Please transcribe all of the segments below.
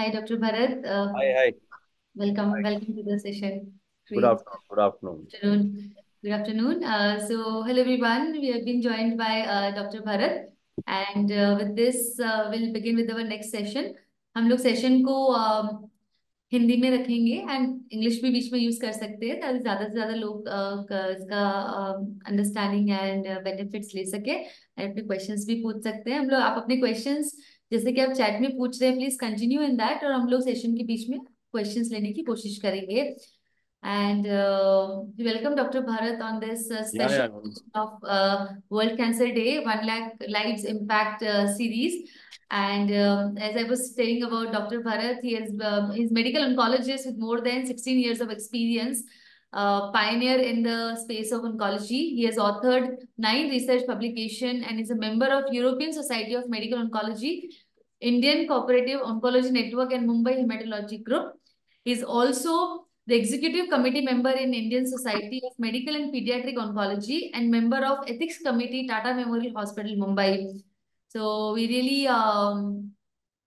Hi, Dr. Bharat. Uh, hi, hi. Welcome, hi. welcome to the session. Good afternoon. Good afternoon. Good afternoon. Good afternoon. Uh, so, hello everyone. We have been joined by uh, Dr. Bharat, and uh, with this, uh, we'll begin with our next session. हम लोग session को हिंदी में रखेंगे and English भी बीच में use कर सकते हैं ताकि ज्यादा से ज्यादा लोग इसका अंडरस्टैंडिंग एंड बेनिफिट्स ले सके एंड अपने क्वेश्चंस भी पूछ सकते हैं हम लोग आप अपने क्वेश्चंस जैसे कि आप चैट में पूछ रहे हैं प्लीज कंटिन्यू इन दैट और हम लोग सेशन के बीच में क्वेश्चंस लेने की कोशिश करेंगे and welcome doctor Bharat on this of World Cancer Day one lakh lives impact series and as I was staying about doctor Bharat he medical oncologist with more than 16 years of experience uh, pioneer in the space of oncology. He has authored nine research publications and is a member of European Society of Medical Oncology, Indian Cooperative Oncology Network and Mumbai Hematology Group. He is also the executive committee member in Indian Society of Medical and Pediatric Oncology and member of Ethics Committee, Tata Memorial Hospital, Mumbai. So we really um,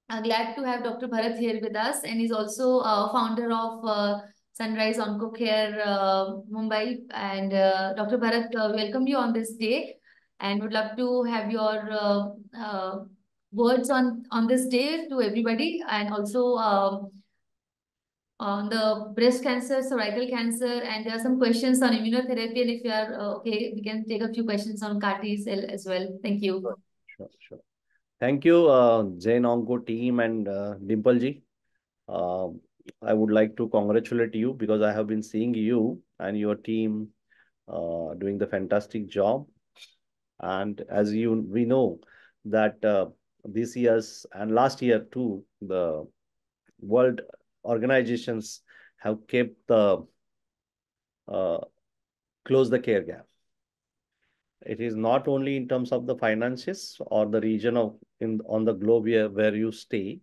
are glad to have Dr. Bharat here with us and he's also uh, founder of uh, Sunrise Oncocare uh, Mumbai. And uh, Dr. Bharat, uh, welcome you on this day and would love to have your uh, words on, on this day to everybody and also um, on the breast cancer, cervical cancer, and there are some questions on immunotherapy. And if you are uh, okay, we can take a few questions on CAR T cell as well. Thank you. Sure, sure. Thank you, uh, Zain Onco team and uh, Dimple ji. Uh, I would like to congratulate you because I have been seeing you and your team uh, doing the fantastic job. And as you we know that uh, this year's and last year too, the world organizations have kept the uh, close the care gap. It is not only in terms of the finances or the region of in on the globe where, where you stay,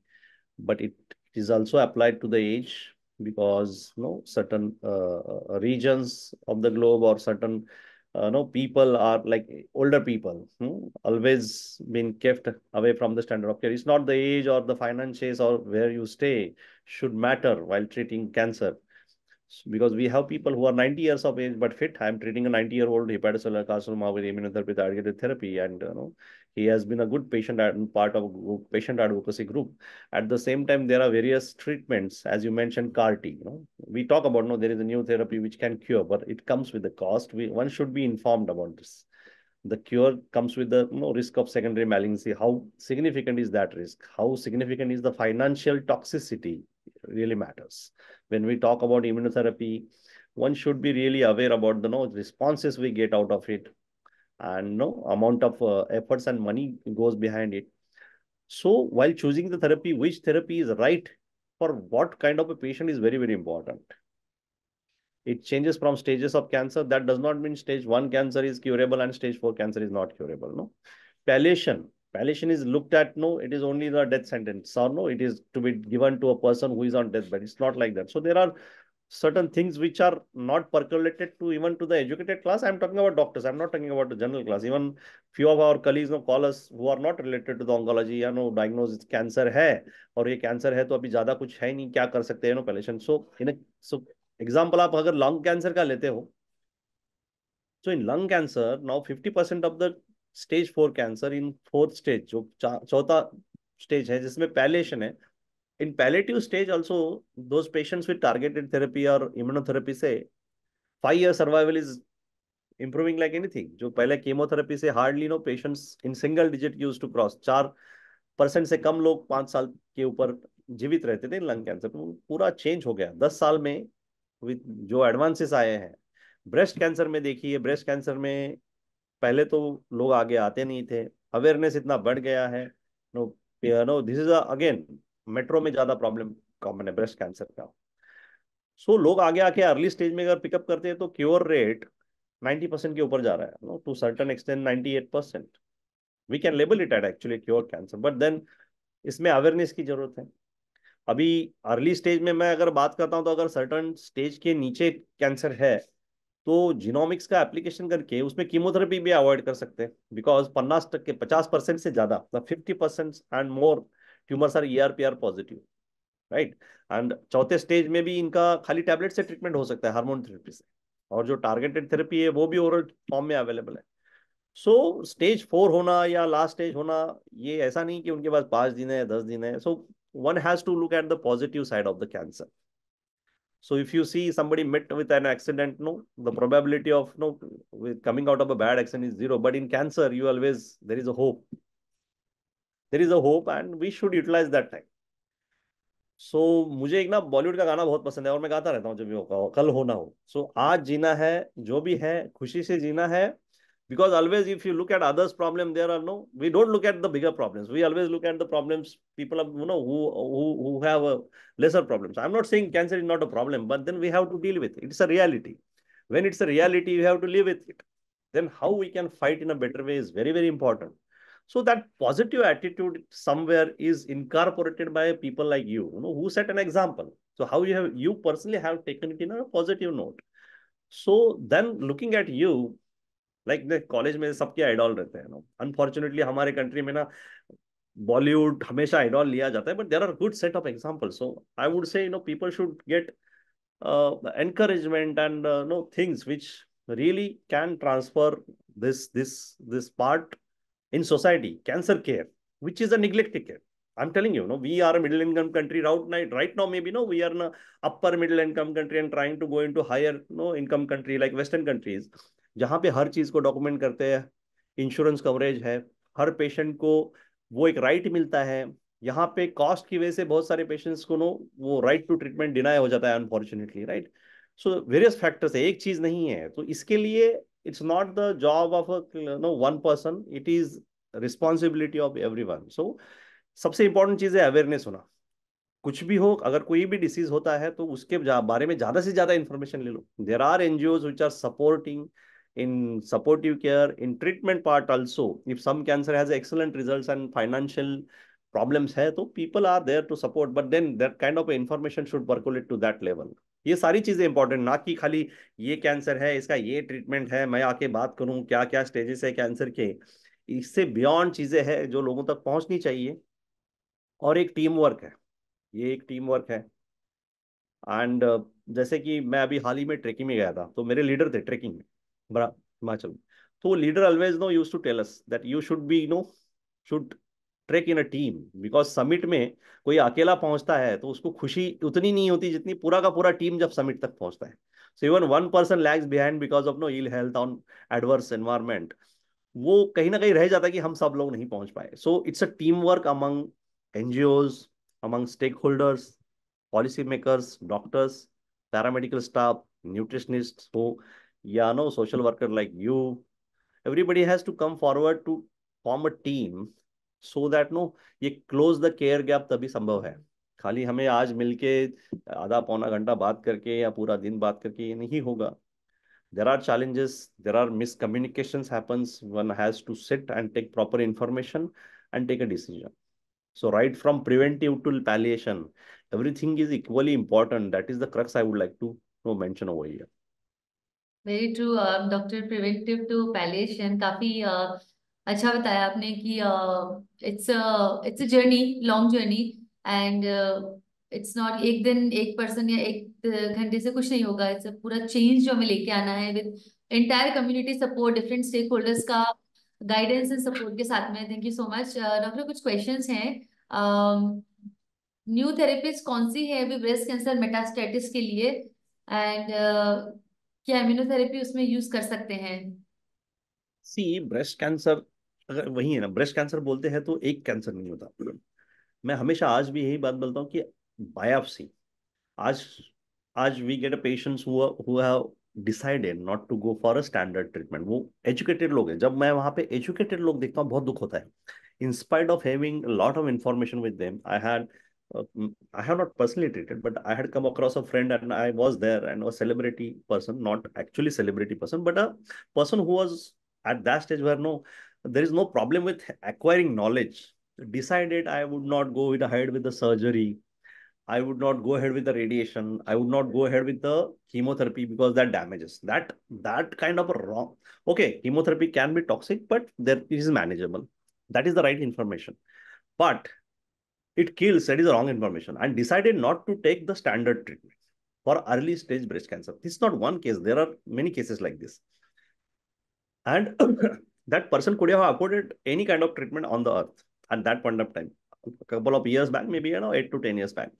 but it it is also applied to the age because you know, certain uh, regions of the globe or certain uh, no people are like older people hmm, always been kept away from the standard of care it's not the age or the finances or where you stay should matter while treating cancer because we have people who are 90 years of age but fit. I'm treating a 90 year old hepatocellular carcinoma with immunotherapy targeted therapy, and you know he has been a good patient and part of group, patient advocacy group. At the same time, there are various treatments, as you mentioned, CAR T. You know, we talk about no, there is a new therapy which can cure, but it comes with the cost. We one should be informed about this. The cure comes with the you know, risk of secondary malignancy. How significant is that risk? How significant is the financial toxicity really matters. When we talk about immunotherapy, one should be really aware about the you know, responses we get out of it and you know, amount of uh, efforts and money goes behind it. So while choosing the therapy, which therapy is right for what kind of a patient is very, very important. It changes from stages of cancer. That does not mean stage one cancer is curable and stage four cancer is not curable. No, palliation Palliation is looked at, no, it is only the death sentence, or no, it is to be given to a person who is on deathbed. It's not like that. So there are certain things which are not percolated to even to the educated class. I'm talking about doctors. I'm not talking about the general class. Even few of our colleagues know call us who are not related to the oncology, you know, diagnosis cancer hai aur ye cancer hai है तो अभी ज्यादा कुछ है नहीं क्या कर सकते हैं palliation so in a so example aap agar lung cancer ka lete ho So in lung cancer, now 50% of the stage four cancer in fourth stage जो चौथा स्टेज है जिसमें पैलेशन है इन पैलेटिव स्टेज ऑल्सो दो patients with targeted therapy और immunotherapy से five year survival is improving like anything जो पहले कीमोथेरेपी से hardly no patients in single digit use to cross चार परसेंट से कम लोग पांच साल के ऊपर जीवित रहते थे लंग कैंसर तो पूरा चेंज हो गया दस साल में विद जो एडवांसेस आए हैं ब्रेस्ट कैंसर में देखिए ब्रेस्ट कैंसर में पहले तो लोग आगे आते नहीं थे अवेयरनेस इतना बढ़ गया है no no this is again metro में ज़्यादा प्रॉब्लम कॉमन है ब्रेस्ट कैंसर का सो so, लोग आगे आके अर्ली स्टेज में अगर पिकअप करते हैं तो क्योर रेट नाइन्टी परसेंट के ऊपर जा रहा है no to certain extend eight percent we can label it at actually cure cancer but then इसमें अवेयरनेस की जरूरत है अभी अर्ली स्टेज में मैं अगर बात करता हूँ तो अगर सर्टन स्टेज के नीचे कैंसर है तो जीनोमिक्स का एप्लीकेशन करके उसमें कीमोथेरेपी भी अवॉइड कर सकते हैं बिकॉज पन्नास टक्के पचास परसेंट से ज़्यादा fifty percent and more tumours are E R P R positive right and चौथे स्टेज में भी इनका खाली टैबलेट से ट्रीटमेंट हो सकता है हार्मोन थेरेपी से और जो टारगेटेड थेरेपी है वो भी ओरल फॉर्म में अवेलेबल है सो स्टेज फोर होना या लास्ट स्टेज होना ये ऐसा नहीं कि उनके पास पांच दिन है दस दिन है so one has to look at the positive side of the cancer So if you see somebody met with an accident, no, the probability of no with coming out of a bad accident is zero. But in cancer, you always there is a hope. There is a hope, and we should utilize that time. so, मुझे एक ना बॉलीवुड का गाना बहुत पसंद है और मैं गाता रहता हूँ जब भी होगा हो, कल होना हो सो so, आज जीना है जो भी है खुशी से जीना है because always if you look at others problem there are no we don't look at the bigger problems we always look at the problems people are, you know who who who have a lesser problems i'm not saying cancer is not a problem but then we have to deal with it it's a reality when it's a reality you have to live with it then how we can fight in a better way is very very important so that positive attitude somewhere is incorporated by people like you you know who set an example so how you have you personally have taken it in a positive note so then looking at you like like, college में सबके idol रहते हैं ना unfortunately हमारे country में ना बॉलीवुड हमेशा idol लिया जाता है but there are good set of example so I would say you know people should get encouragement and no things which really can transfer this this this part in society cancer care which is a neglected care i'm telling you no we are a middle income country right now right now maybe no we are an upper middle income country and trying to go into higher no income country like western countries जहाँ पे हर चीज़ को document करते हैं insurance coverage है हर patient को वो एक right मिलता है यहाँ पे कॉस्ट की वजह से बहुत सारे पेशेंट्स को नो वो राइट टू ट्रीटमेंट डिनाई हो जाता है unfortunately right so various factors है एक चीज़ नहीं है तो इसके लिए it's not the job of no one person it is responsibility of everyone so सबसे इंपॉर्टेंट चीज़ है अवेयरनेस होना कुछ भी हो अगर कोई भी डिसीज होता है तो उसके बारे में ज़्यादा से ज़्यादा इन्फॉर्मेशन ले लो there are NGO which are supporting in supportive care, in treatment part also. If some cancer has excellent results and financial problems hai to people are there to support but then that kind of information should percolate to that level ये सारी चीज़ें important ना कि खाली ये cancer है इसका ये ट्रीटमेंट है मैं आके बात करूँ क्या क्या स्टेजेस है कैंसर के इससे बियॉन्ड चीज़ें हैं जो लोगों तक पहुँचनी चाहिए और एक टीम वर्क है ये एक टीम वर्क है एंड uh, जैसे कि मैं अभी हाल ही में ट्रेकिंग में गया था तो मेरे लीडर थे ट्रेकिंग में बड़ा हिमाचल तो leader always no use to us that you should be you know should trek in a team because summit में कोई अकेला पहुंचता है तो उसको खुशी उतनी नहीं होती जितनी पूरा का पूरा टीम जब समिट तक पहुंचता है so even one person lags behind because of no ill health on adverse environment वो कहीं ना कहीं रह जाता है कि हम सब लोग नहीं पहुंच पाए so it's a team work among NGOs among stakeholders policy makers doctors paramedical staff nutritionist हो या no social worker like you everybody has to come forward to form a team so that no ये close the care gap तभी संभव है खाली हमें आज मिलके आधा पौना घंटा बात करके या पूरा दिन बात करके ये नहीं होगा there are challenges there are miscommunication communication has to and take decision so right from preventive to palliation everything is equally important that is the crux I would like to no मैं over year very true doctor preventive to palliation काफी uh, अच्छा बताया आपने कि it's it's a journey long journey and it's not एक दिन एक person या एक घंटे से कुछ नहीं होगा इट्स पूरा चेंज जो हमें लेके आना है with entire community support different stakeholders का गाइडेंस एंड सपोर्ट के साथ में thank you so much doctor कुछ क्वेश्चन हैं न्यू थेरेपीज कौन सी है अभी ब्रेस्ट कैंसर मेटास्टेटिस के लिए एंड क्या इम्यूनोथेरेपी उसमें यूज कर सकते हैं सी ब्रेस्ट कैंसर अगर वही है ना ब्रेस्ट कैंसर बोलते हैं तो एक कैंसर नहीं होता मैं हमेशा आज भी यही बात बोलता हूँ कि बायोप्सी आज आज वी गेट अ पेशेंट्स हुआ हुआ decided not to go for a standard treatment वो एजुकेटेड लोग हैं जब मैं वहाँ पे एजुकेटेड लोग देखता हूँ बहुत दुख होता है in spite of having lot of information with them I had Uh, I have not personally treated, but I had come across a friend and I was there and a celebrity person, not actually celebrity person, but a person who was at that stage where no, there is no problem with acquiring knowledge. Decided I would not go ahead with the surgery. I would not go ahead with the radiation. I would not go ahead with the chemotherapy because that damages. That that kind of a wrong. Okay, chemotherapy can be toxic, but there it is manageable. That is the right information. But it kills, that is wrong information, and decided not to take the standard treatment for early stage breast cancer. This is not one case. There are many cases like this. And that person could have afforded any kind of treatment on the earth at that point of time, a couple of years back, maybe you know, eight to 10 years back.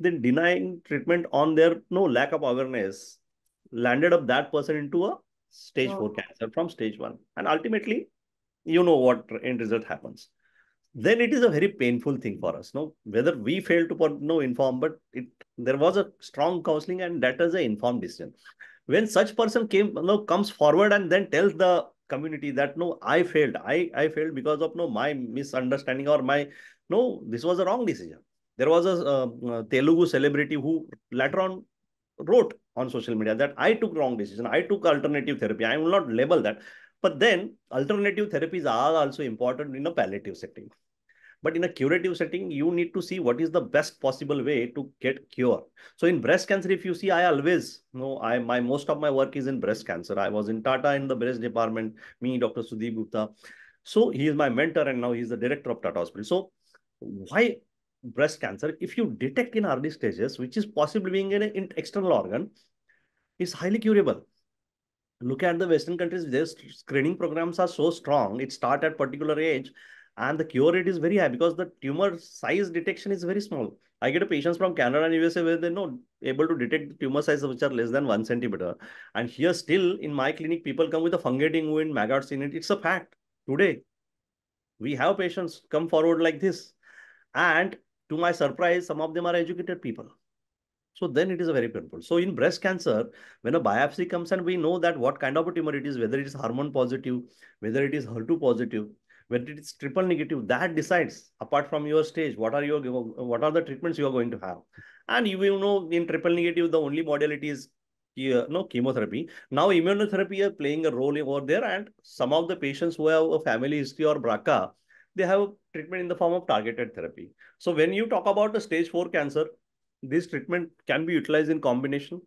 Then denying treatment on their no lack of awareness landed up that person into a stage oh. four cancer from stage one. And ultimately, you know what end result happens then it is a very painful thing for us. No, whether we failed to put no inform, but it there was a strong counseling and that is an informed decision. When such person came no comes forward and then tells the community that no, I failed. I I failed because of no my misunderstanding or my no, this was a wrong decision. There was a uh, uh, Telugu celebrity who later on wrote on social media that I took wrong decision. I took alternative therapy. I will not label that. But then alternative therapies are also important in a palliative setting. But in a curative setting, you need to see what is the best possible way to get cure. So in breast cancer, if you see, I always you know I my most of my work is in breast cancer. I was in Tata in the breast department, me, Dr. Sudeep Gupta. So he is my mentor and now he's the director of Tata Hospital. So why breast cancer? If you detect in early stages, which is possibly being an external organ, is highly curable look at the western countries their screening programs are so strong it start at particular age and the cure rate is very high because the tumor size detection is very small i get patients from canada and usa where they're not able to detect tumor sizes which are less than one centimeter and here still in my clinic people come with a fungating wound maggots in it it's a fact today we have patients come forward like this and to my surprise some of them are educated people so then it is very painful. So in breast cancer, when a biopsy comes and we know that what kind of a tumor it is, whether it is hormone positive, whether it is HER2 positive, whether it's triple negative, that decides apart from your stage, what are your what are the treatments you are going to have. And you will know in triple negative, the only modality is uh, no chemotherapy. Now immunotherapy are playing a role over there, and some of the patients who have a family history or BRCA, they have treatment in the form of targeted therapy. So when you talk about the stage four cancer, this treatment can be utilized in combination.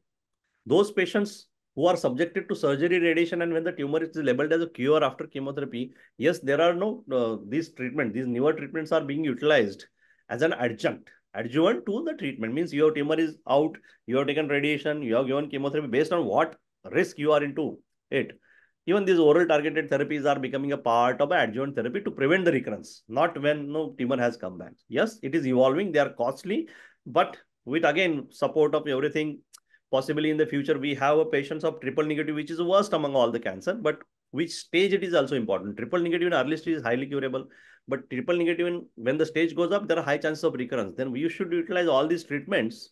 Those patients who are subjected to surgery radiation and when the tumor is labeled as a cure after chemotherapy, yes, there are no, uh, these treatment, these newer treatments are being utilized as an adjunct, adjuvant to the treatment. Means your tumor is out, you have taken radiation, you have given chemotherapy based on what risk you are into it. Even these oral targeted therapies are becoming a part of adjuvant therapy to prevent the recurrence, not when no tumor has come back. Yes, it is evolving, they are costly, but with again support of everything possibly in the future we have a patients of triple negative which is worst among all the cancer but which stage it is also important triple negative in early stage is highly curable but triple negative in, when the stage goes up there are high chances of recurrence then you should utilize all these treatments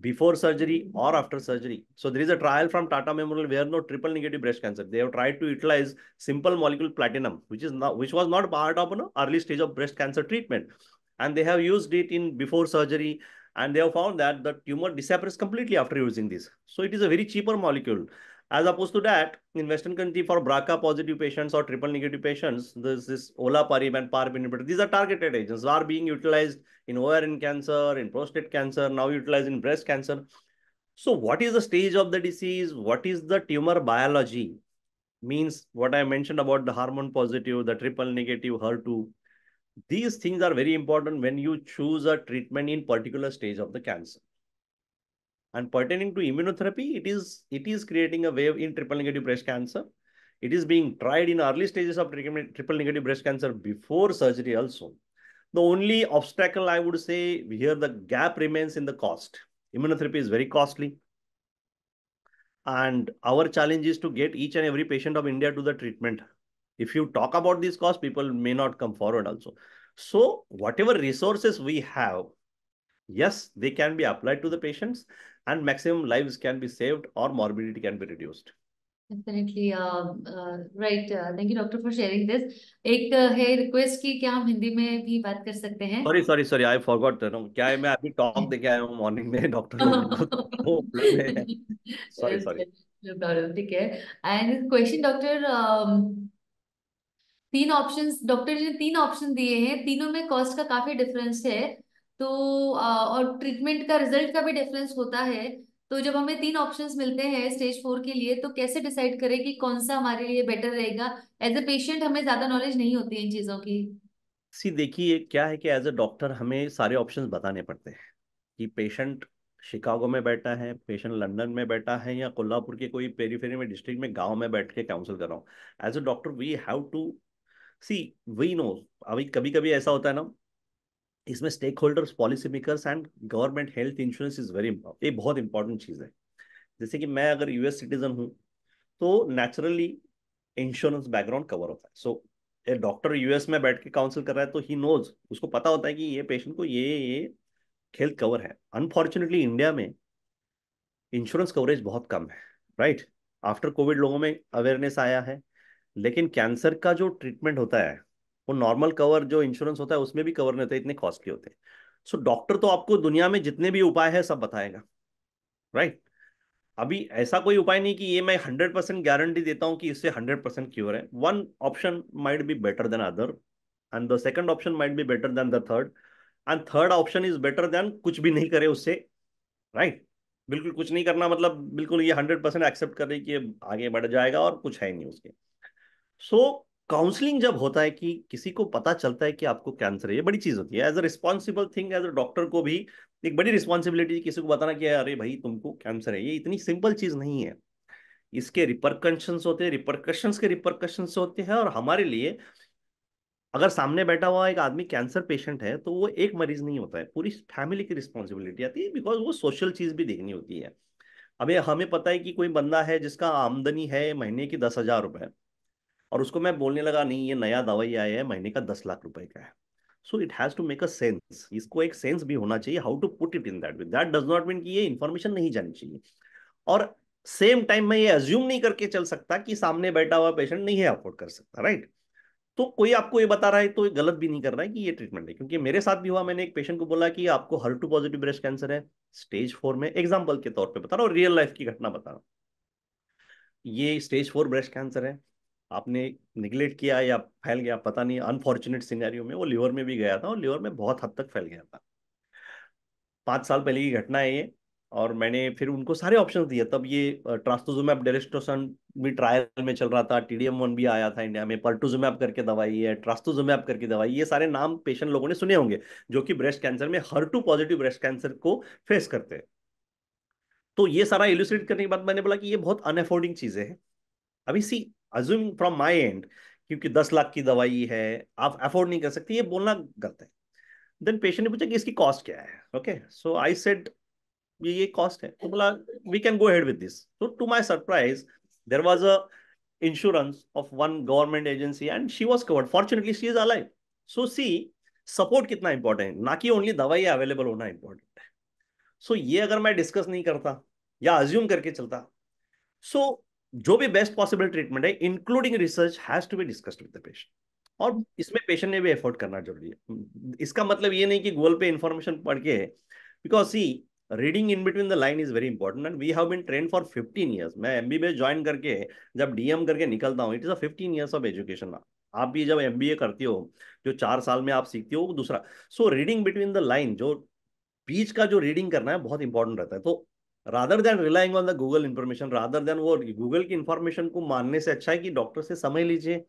before surgery or after surgery. So there is a trial from Tata Memorial where no triple negative breast cancer. They have tried to utilize simple molecule platinum, which is not, which was not part of an early stage of breast cancer treatment. And they have used it in before surgery and they have found that the tumor disappears completely after using this. So it is a very cheaper molecule. As opposed to that, in Western country for BRCA positive patients or triple negative patients, this is olaparib and PARP inhibitor. These are targeted agents are being utilized in ovarian cancer, in prostate cancer, now utilized in breast cancer. So what is the stage of the disease? What is the tumor biology? Means what I mentioned about the hormone positive, the triple negative, HER2, these things are very important when you choose a treatment in particular stage of the cancer. And pertaining to immunotherapy, it is it is creating a wave in triple negative breast cancer. It is being tried in early stages of triple negative breast cancer before surgery also. The only obstacle I would say here the gap remains in the cost. Immunotherapy is very costly. And our challenge is to get each and every patient of India to the treatment if you talk about these costs, people may not come forward also. So whatever resources we have, yes, they can be applied to the patients and maximum lives can be saved or morbidity can be reduced. Definitely. Um, uh, right. Uh, thank you, doctor, for sharing this. Ek, uh, request ki kya Hindi mein bhi baat Sorry, sorry, sorry. I forgot. No. Kya am main abhi talk de kya hai, morning doctor. oh, sorry, sorry. No And question, doctor. Um, तीन option doctor ji ने तीन option दिए हैं तीनों में cost का काफी difference है तो आ, और ट्रीटमेंट का रिजल्ट का भी डिफरेंस होता है तो जब हमें तीन ऑप्शंस मिलते हैं स्टेज फोर के लिए तो कैसे डिसाइड करें कि कौन सा हमारे लिए बेटर रहेगा एज ए पेशेंट हमें ज्यादा नॉलेज नहीं होती इन चीजों की सी देखिए क्या है कि एज ए डॉक्टर हमें सारे ऑप्शंस बताने पड़ते हैं कि पेशेंट शिकागो में बैठा है पेशेंट लंदन में बैठा है या कोल्हापुर के कोई पेरीफेरी में डिस्ट्रिक्ट में गांव में बैठ के काउंसिल कर रहा हूँ as a doctor we have to see we no अभी कभी कभी ऐसा होता है ना इसमें stakeholders policy makers and government health insurance is very ये बहुत इंपॉर्टेंट चीज़ है जैसे कि मैं अगर यूएस सिटीजन हूँ तो नेचुरली इंश्योरेंस बैकग्राउंड कवर होता है सो ए डॉक्टर यूएस में बैठ के काउंसिल कर रहा है तो ही नोज उसको पता होता है कि ये पेशेंट को ये ये हेल्थ कवर है अनफॉर्चुनेटली इंडिया में इंश्योरेंस कवरेज बहुत कम है राइट आफ्टर कोविड लोगों में अवेयरनेस आया है लेकिन कैंसर का जो ट्रीटमेंट होता है वो नॉर्मल कवर जो इंश्योरेंस होता है उसमें भी कवर नहीं होता इतने कॉस्टली होते हैं सो डॉक्टर तो आपको दुनिया में जितने भी उपाय है सब बताएगा राइट अभी ऐसा कोई उपाय नहीं कि ये मैं हंड्रेड परसेंट गारंटी देता हूं कि इससे हंड्रेड परसेंट क्योर है one option might be better than other and the second option might be better than the third and third option is better than कुछ भी नहीं करे उससे राइट right? बिल्कुल कुछ नहीं करना मतलब बिल्कुल ये हंड्रेड परसेंट एक्सेप्ट कर रही कि ये आगे बढ़ जाएगा और कुछ है नहीं उसके सो so, काउंसलिंग जब होता है कि किसी को पता चलता है कि आपको कैंसर है ये बड़ी चीज होती है as a responsible thing as a doctor को भी एक बड़ी रिस्पॉन्सिबिलिटी किसी को बताना कि अरे भाई तुमको कैंसर है ये इतनी सिंपल चीज नहीं है इसके रिपरकशन होते हैं रिपरकशन के रिपरकशन होते हैं और हमारे लिए अगर सामने बैठा हुआ एक आदमी कैंसर पेशेंट है तो वो एक मरीज नहीं होता है पूरी फैमिली की रिस्पॉन्सिबिलिटी आती है बिकॉज वो सोशल चीज भी देखनी होती है अभी हमें पता है कि कोई बंदा है जिसका आमदनी है महीने की दस हजार रुपए और उसको मैं बोलने लगा नहीं ये नया दवाई आया है महीने का दस लाख रुपए का है so it has to make a sense इसको एक सेंस भी होना चाहिए how to put it in that way that does not mean कि ये इन्फॉर्मेशन नहीं जानी चाहिए और सेम टाइम मैं ये अज्यूम नहीं करके चल सकता कि सामने बैठा हुआ पेशेंट नहीं है अफोर्ड कर सकता राइट तो कोई आपको ये बता रहा है तो ये गलत भी नहीं कर रहा है कि ये ट्रीटमेंट है क्योंकि मेरे साथ भी हुआ मैंने एक पेशेंट को बोला कि आपको HER two positive breast cancer है स्टेज फोर में एग्जाम्पल के तौर पर बता रहा हूँ रियल लाइफ की घटना बता रहा हूँ ये स्टेज फोर ब्रेस्ट कैंसर है आपने निगलेक्ट किया या फैल गया पता नहीं अनफॉर्चुनेट सिनेरियो में वो लीवर में भी गया था और लीवर में बहुत हद तक फैल गया था पाँच साल पहले की घटना है ये और मैंने फिर उनको सारे ऑप्शन दिए तब ये ट्रास्टोजुमैप डेरेस्टोसन भी ट्रायल में चल रहा था टीडीएम वन भी आया था इंडिया में पर्टोजुमैप करके दवाई है ट्रास्टोजुमैप करके दवाई ये सारे नाम पेशेंट लोगों ने सुने होंगे जो कि ब्रेस्ट कैंसर में हर टू पॉजिटिव ब्रेस्ट कैंसर को फेस करते हैं तो ये सारा इल्यूस्ट्रेट करने के बाद मैंने बोला कि ये बहुत अनएफोर्डिंग चीजें हैं अभी see assuming from my and क्योंकि दस लाख की दवाई है आप अफोर्ड नहीं कर सकते ये बोलना गलत है देन पेशेंट ने पूछा कि इसकी कॉस्ट क्या है ओके सो आई सेड ये ये कॉस्ट है तो बोला we can go head with this तो to my surprise there was a insurance of one government agency and she was covered fortunately she is alive so see support कितना important है ना कि ओनली दवाई available होना important है so so, ये अगर मैं डिस्कस नहीं करता या अज्यूम करके चलता सो so, जो भी बेस्ट पॉसिबल ट्रीटमेंट है including research has to be discussed with the patient और इसमें पेशेंट ने भी एफोर्ड करना जरूरी है इसका मतलब ये नहीं कि गूगल पे इंफॉर्मेशन पढ़ के because see reading in between the line is very important and we have been train for 15 years मैं एम बी ज्वाइन करके जब डीएम करके निकलता हूँ it is a 15 years of education आप भी जब एम करती हो जो चार साल में आप सीखती हो वो दूसरा so reading between the line जो बीच का जो रीडिंग करना है बहुत इंपॉर्टेंट रहता है तो rather than relying on the Google information rather than वो गूगल की इन्फॉर्मेशन को मानने से अच्छा है कि डॉक्टर से समझ लीजिए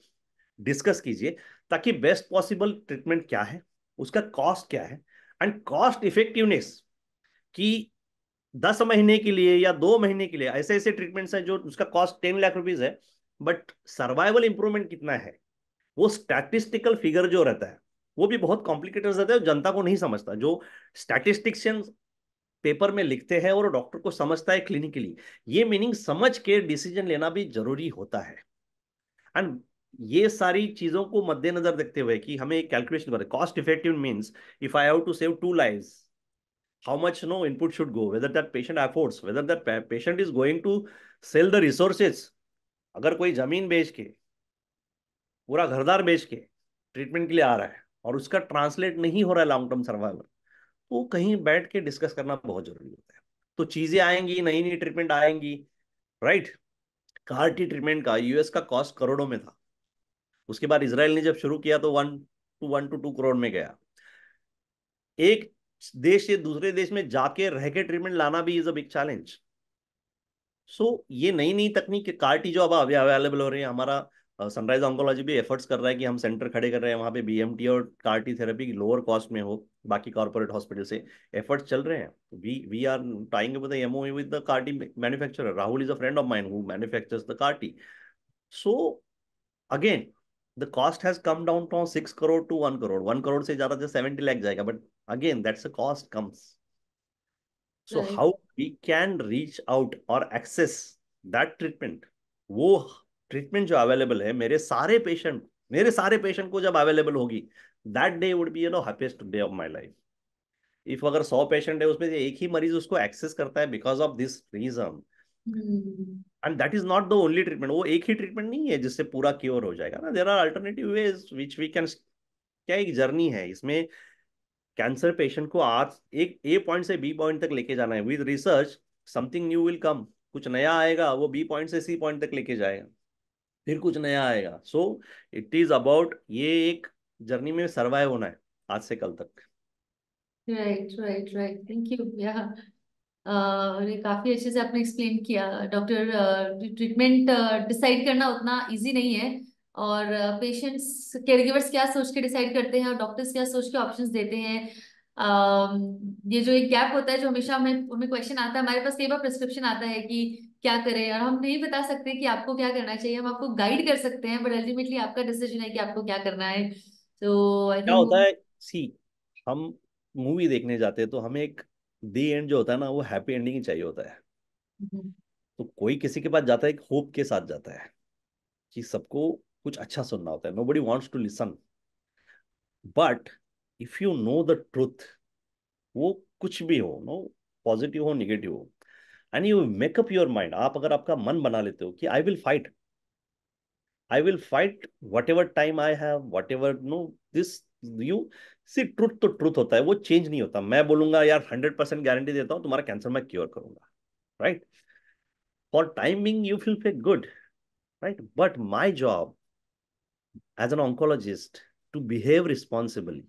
डिस्कस कीजिए ताकि बेस्ट पॉसिबल ट्रीटमेंट क्या है उसका कॉस्ट क्या है एंड कॉस्ट इफेक्टिवनेस कि दस महीने के लिए या दो महीने के लिए ऐसे ऐसे ट्रीटमेंट्स हैं जो उसका कॉस्ट टेन लाख रुपीज है बट सर्वाइवल इंप्रूवमेंट कितना है वो स्टैटिस्टिकल फिगर जो रहता है वो भी बहुत कॉम्प्लिकेटेड रहता है जनता को नहीं समझता जो स्टैटिस्टिक्सियन पेपर में लिखते हैं और डॉक्टर को समझता है क्लिनिकली ये मीनिंग समझ के डिसीजन लेना भी जरूरी होता है एंड ये सारी चीजों को मद्देनजर देखते हुए कि हमें एक कैलकुलेशन करना cost effective means if I have to save two lives how much no input should go whether that patient affords whether that patient is going to sell the resources अगर कोई जमीन बेच के पूरा घरदार बेच के ट्रीटमेंट के लिए आ रहा है और उसका ट्रांसलेट नहीं हो रहा है लॉन्ग टर्म सर्वाइवर वो कहीं बैठ के डिस्कस करना बहुत जरूरी होता है तो चीजें आएंगी नई नई ट्रीटमेंट आएंगी राइट कार टी ट्रीटमेंट का यूएस का कॉस्ट करोड़ों में था उसके बाद इसराइल ने जब शुरू किया तो one two one two two crore में गया एक देश से दूसरे देश में जाके रह के ट्रीटमेंट लाना भी is a big challenge so ये नई नई तकनीक कार्टी जो अब अवेलेबल हो रही है हमारा सनराइज ऑन्कोलॉजी भी एफर्ट्स कर रहा है कि हम सेंटर खड़े कर रहे हैं वहाँ पे बीएमटी और कार्टी थेरेपी लोअर कॉस्ट में हो बाकी कॉर्पोरेट हॉस्पिटल से एफर्ट्स चल रहे हैं we we are trying with MO with the car T manufacturer Rahul is a friend of mine who manufactures the car T so again the cost has come down from six crore to one crore one crore से ज्यादा से seventy lakh जाएगा but again that's a cost comes so how we can reach out और access that treatment वो ट्रीटमेंट जो available है मेरे सारे पेशेंट मेरे सारे पेशेंट को जब अवेलेबल होगी that day would be you know happiest day of my life if अगर सौ पेशेंट है उसमें एक ही मरीज उसको एक्सेस करता है because of this reason and that is not the only treatment वो एक ही ट्रीटमेंट नहीं है जिससे पूरा क्योर हो जाएगा ना there are alternative ways which we can क्या एक जर्नी है इसमें कैंसर पेशेंट को आज एक ए पॉइंट से बी पॉइंट तक लेके जाना है with research something new will come कुछ नया आएगा वो बी पॉइंट से सी पॉइंट तक लेके जाएगा फिर कुछ नया आएगा सो इट इज अबाउट ये एक जर्नी में सर्वाइव होना है आज से कल तक right right right thank you या और काफी अच्छे से आपने एक्सप्लेन किया डॉक्टर ट्रीटमेंट डिसाइड करना उतना इजी नहीं है और पेशेंट्स uh, केयरगिवर्स क्या सोच के डिसाइड करते हैं और डॉक्टर्स क्या सोच के ऑप्शंस देते हैं um, ये जो एक गैप होता है जो हमेशा हमें हमें क्वेश्चन आता है हमारे पास कई बार प्रिस्क्रिप्शन आता है कि क्या करें और हम नहीं बता सकते कि आपको क्या करना चाहिए हम आपको गाइड कर सकते हैं बट अल्टीमेटली आपका डिसीजन है कि आपको क्या करना है तो so, think... क्या होता है सी हम मूवी देखने जाते हैं तो हमें एक दी एंड जो होता है ना वो हैप्पी एंडिंग ही चाहिए होता है हम्म। तो कोई किसी के पास जाता है एक होप के साथ जाता है कि सबको कुछ अच्छा सुनना होता है nobody wants to listen but if you know the truth वो कुछ भी हो नो पॉजिटिव हो निगेटिव हो and you make up your mind आप अगर आपका मन बना लेते हो कि I will fight I will fight whatever time I have whatever no this you see truth तो ट्रूथ होता है वो चेंज नहीं होता मैं बोलूंगा यार हंड्रेड परसेंट गारंटी देता हूं तुम्हारा कैंसर मैं क्योर करूंगा right for timing you feel फे good right but my job as an oncologist to behave responsibly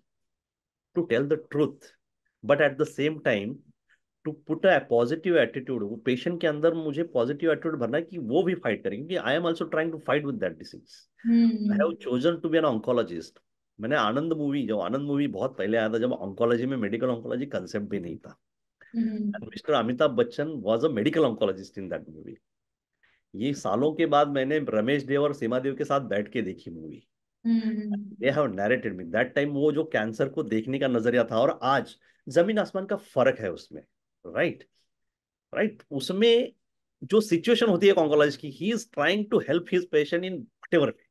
to tell the truth but at the same time to put a positive attitude वो patient के अंदर मुझे positive attitude भरना है कि वो भी फाइट करें क्योंकि I am also trying to fight with that disease I have chosen to be an oncologist मैंने आनंद मूवी जब आनंद मूवी बहुत पहले आया था जब ऑन्कोलॉजी में मेडिकल ऑन्कोलॉजी कंसेप्ट भी नहीं था mister Amitabh Bachchan was a medical oncologist in that movie ये सालों के बाद मैंने रमेश देव और सीमा देव के साथ बैठ के देखी movie they have narrated me that time वो जो कैंसर को देखने का नजरिया था और आज जमीन आसमान का फर्क है उसमें राइट राइट उसमें जो सिचुएशन होती है ऑन्कोलॉजिस्ट की he is trying to help his patient in whatever way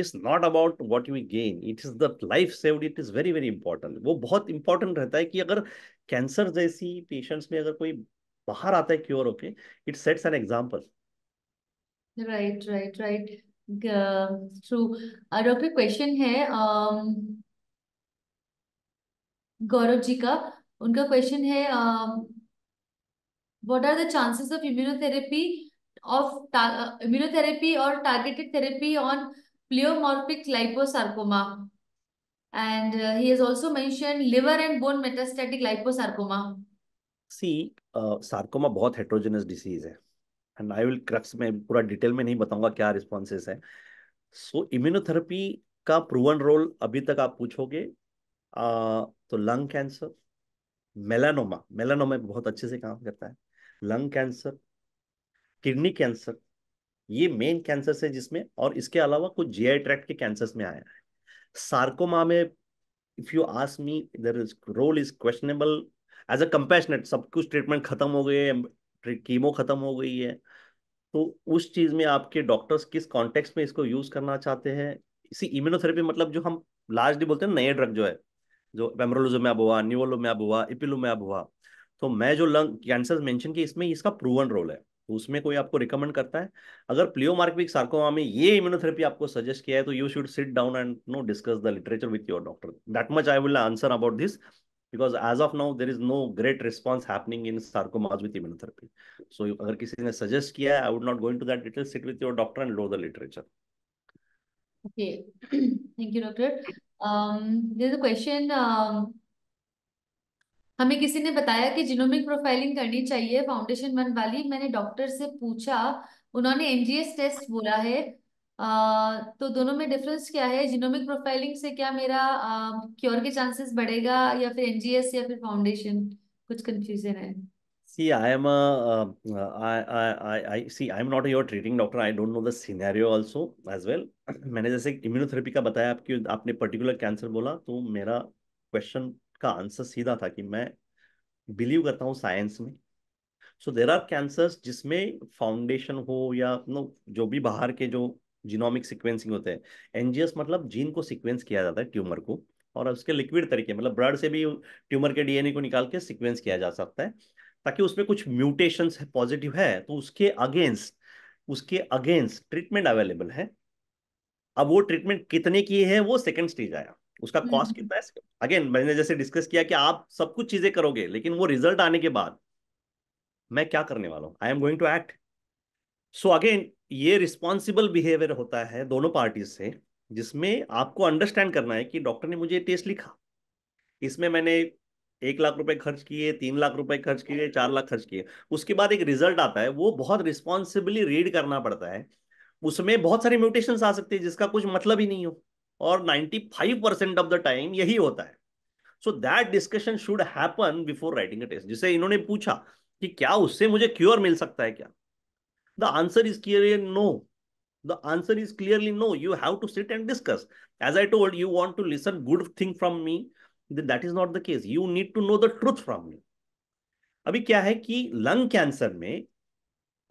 it's not about what you gain it is the life saved it is very very important वो बहुत इंपॉर्टेंट रहता है कि अगर कैंसर जैसी पेशेंट्स में अगर कोई बाहर आता है क्योर होके it sets an example right right right true doctor question है um, गौरव जी का उनका क्वेश्चन है uh, what are the chances of immunotherapy of immunotherapy or targeted therapy on pleomorphic liposarcoma? And uh, he has also mentioned liver and bone metastatic liposarcoma. See, uh, sarcoma bahut heterogeneous disease hai And I will crux mein pura detail mein nahi batunga kya responses hai So immunotherapy का proven role अभी तक आप पूछोगे uh, तो lung cancer melanoma melanoma बहुत अच्छे से काम करता है लंग कैंसर किडनी कैंसर ये मेन कैंसर है जिसमें और इसके अलावा कुछ जीआई ट्रैक्ट के कैंसर में आया है सार्कोमा में if you ask me there is role is questionable as a compassionate सब कुछ ट्रीटमेंट खत्म हो गए कीमो खत्म हो गई है तो उस चीज में आपके डॉक्टर्स किस कॉन्टेक्स्ट में इसको यूज करना चाहते हैं इसी इम्यूनोथेरेपी मतलब जो हम लार्जली बोलते हैं नए ड्रग जो है जो पेमरोलोजोमैब हुआ न्यूलोमैब हुआ इपिलोमैब हुआ तो मैं जो लंग कैंसर मेंशन की इसमें इसका प्रूवन रोल है तो उसमें कोई आपको रिकमेंड करता है अगर प्लियोमार्किक सार्कोमा में ये इम्यूनोथेरेपी आपको सजेस्ट किया है तो you should sit down and no discuss the literature with your doctor that much I will answer about this because as of now there is no great response happening in sarcomas with immunotherapy so अगर किसी ने suggest किया है I would not going to that detail sit with your doctor and लो the literature Okay, thank you, doctor. Um, there's a question. Um, हमें किसी ने बताया कि जिनोमिक प्रोफाइलिंग करनी चाहिए फाउंडेशन वन वाली मैंने डॉक्टर से पूछा उन्होंने एनजीएस टेस्ट बोला है आ, तो दोनों में डिफरेंस क्या है जिनोमिक प्रोफाइलिंग से क्या मेरा क्योर के चांसेस बढ़ेगा या फिर एनजीएस या फिर फाउंडेशन कुछ कंफ्यूजन है See, I am a, uh, I, I, I, see, I, see, I'm not your treating doctor. I don't know the scenario also as well. मैंने जैसे इम्यूनोथेरेपी का बताया आपकी आपने पर्टिकुलर कैंसर बोला तो मेरा क्वेश्चन का आंसर सीधा था कि मैं बिलीव करता हूँ साइंस में सो देर आर कैंसर्स जिसमें फाउंडेशन हो या नो जो भी बाहर के जो जीनोमिक सिक्वेंसिंग होते हैं एनजीएस मतलब जीन को सिक्वेंस किया जाता है ट्यूमर को और उसके लिक्विड तरीके मतलब ब्लड से भी ट्यूमर के डीएनए को निकाल के सिक्वेंस किया जा सकता है ताकि उसमें कुछ म्यूटेशन है पॉजिटिव है तो उसके अगेंस्ट उसके अगेंस्ट ट्रीटमेंट अवेलेबल है अब वो ट्रीटमेंट कितने की है वो सेकेंड स्टेज आया उसका कॉस्ट हम्म, हम्म। कितना है अगेन मैंने जैसे डिस्कस किया कि आप सब कुछ चीजें करोगे लेकिन वो रिजल्ट आने के बाद मैं क्या करने वाला हूँ I am going to act so again ये रिस्पॉन्सिबल बिहेवियर होता है दोनों पार्टीज से जिसमें आपको अंडरस्टैंड करना है कि डॉक्टर ने मुझे टेस्ट लिखा इसमें मैंने एक लाख रुपए खर्च किए तीन लाख रुपए खर्च किए चार लाख खर्च किए उसके बाद एक रिजल्ट आता है वो बहुत रिस्पॉन्सिबली रीड करना पड़ता है उसमें बहुत सारे म्यूटेशन आ सकते हैं जिसका कुछ मतलब ही नहीं हो और 95 five percent of the time यही होता है so that discussion should happen before writing test जिसे इन्होंने पूछा कि क्या उससे मुझे क्योर मिल सकता है क्या the answer is clearly no the answer is clearly no you have to sit and discuss as I told you want to listen good thing from me that is not the case you need to know the truth from me अभी क्या है कि lung cancer में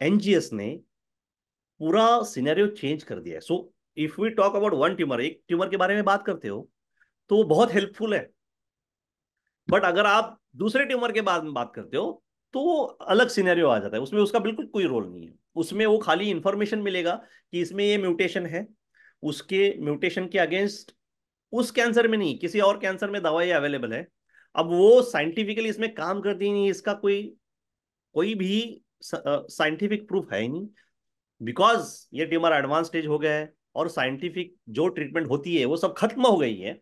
NGS ने पूरा scenario change कर दिया है so if we talk about one tumour एक ट्यूमर के बारे में बात करते हो तो वो बहुत हेल्पफुल है बट अगर आप दूसरे ट्यूमर के बारे में बात करते हो तो अलग सिनेरियो आ जाता है उसमें उसका बिल्कुल कोई रोल नहीं है उसमें वो खाली इंफॉर्मेशन मिलेगा कि इसमें ये म्यूटेशन है उसके म्यूटेशन के अगेंस्ट उस कैंसर में नहीं किसी और कैंसर में दवाई अवेलेबल है अब वो साइंटिफिकली इसमें काम करती नहीं इसका कोई कोई भी साइंटिफिक प्रूफ है ही नहीं बिकॉज ये ट्यूमर एडवांस स्टेज हो गया है और साइंटिफिक जो ट्रीटमेंट होती है वो सब खत्म हो गई है